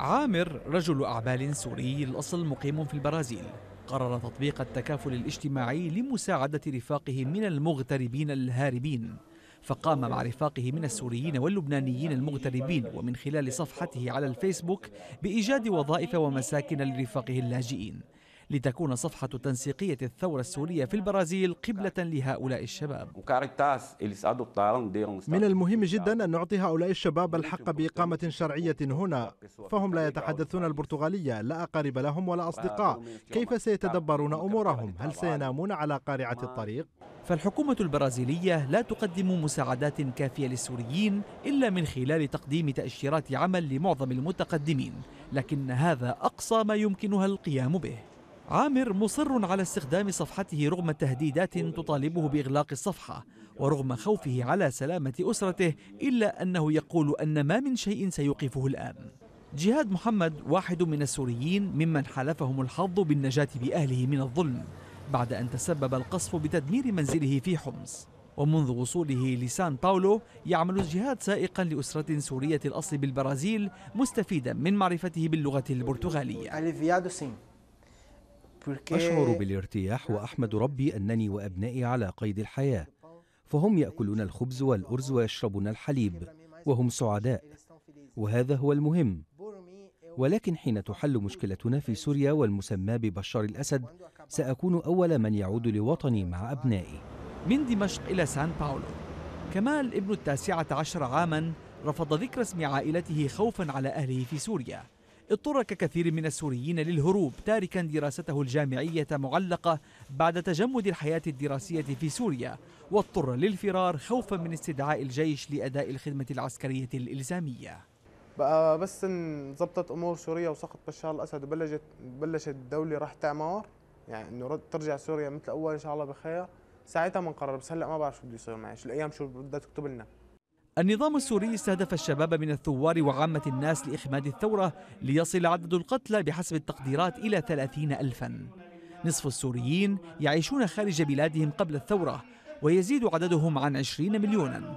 عامر رجل أعمال سوري الأصل مقيم في البرازيل قرر تطبيق التكافل الاجتماعي لمساعدة رفاقه من المغتربين الهاربين فقام مع رفاقه من السوريين واللبنانيين المغتربين ومن خلال صفحته على الفيسبوك بإيجاد وظائف ومساكن لرفاقه اللاجئين لتكون صفحة تنسيقية الثورة السورية في البرازيل قبلة لهؤلاء الشباب من المهم جدا أن نعطي هؤلاء الشباب الحق بإقامة شرعية هنا فهم لا يتحدثون البرتغالية لا أقارب لهم ولا أصدقاء كيف سيتدبرون أمورهم هل سينامون على قارعة الطريق؟ فالحكومة البرازيلية لا تقدم مساعدات كافية للسوريين إلا من خلال تقديم تأشيرات عمل لمعظم المتقدمين لكن هذا أقصى ما يمكنها القيام به عامر مصر على استخدام صفحته رغم تهديدات تطالبه بإغلاق الصفحة ورغم خوفه على سلامة أسرته إلا أنه يقول أن ما من شيء سيوقفه الآن جهاد محمد واحد من السوريين ممن حالفهم الحظ بالنجاة بأهله من الظلم بعد أن تسبب القصف بتدمير منزله في حمص ومنذ وصوله لسان باولو يعمل جهاد سائقا لأسرة سورية الأصل بالبرازيل مستفيدا من معرفته باللغة البرتغالية أشعر بالارتياح وأحمد ربي أنني وأبنائي على قيد الحياة فهم يأكلون الخبز والأرز ويشربون الحليب وهم سعداء وهذا هو المهم ولكن حين تحل مشكلتنا في سوريا والمسمى ببشار الأسد سأكون أول من يعود لوطني مع أبنائي من دمشق إلى سان باولو كمال ابن التاسعة عشر عاما رفض ذكر اسم عائلته خوفا على أهله في سوريا اضطر ككثير من السوريين للهروب تاركا دراسته الجامعية معلقة بعد تجمد الحياة الدراسية في سوريا واضطر للفرار خوفا من استدعاء الجيش لأداء الخدمة العسكرية الإلزامية بقى بس انضبطت امور سوريا وسقط بشار الاسد وبلشت بلشت الدوله راح تعمار يعني انه ترجع سوريا مثل اول ان شاء الله بخير ساعتها بنقرر بس هلا ما بعرف شو بده يصير معي شو الايام شو بدها تكتب لنا النظام السوري استهدف الشباب من الثوار وعامة الناس لإخماد الثورة ليصل عدد القتلى بحسب التقديرات إلى 30 ألفا نصف السوريين يعيشون خارج بلادهم قبل الثورة ويزيد عددهم عن 20 مليونا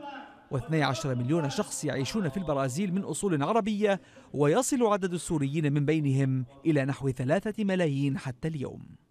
و12 مليون شخص يعيشون في البرازيل من أصول عربية ويصل عدد السوريين من بينهم إلى نحو ثلاثة ملايين حتى اليوم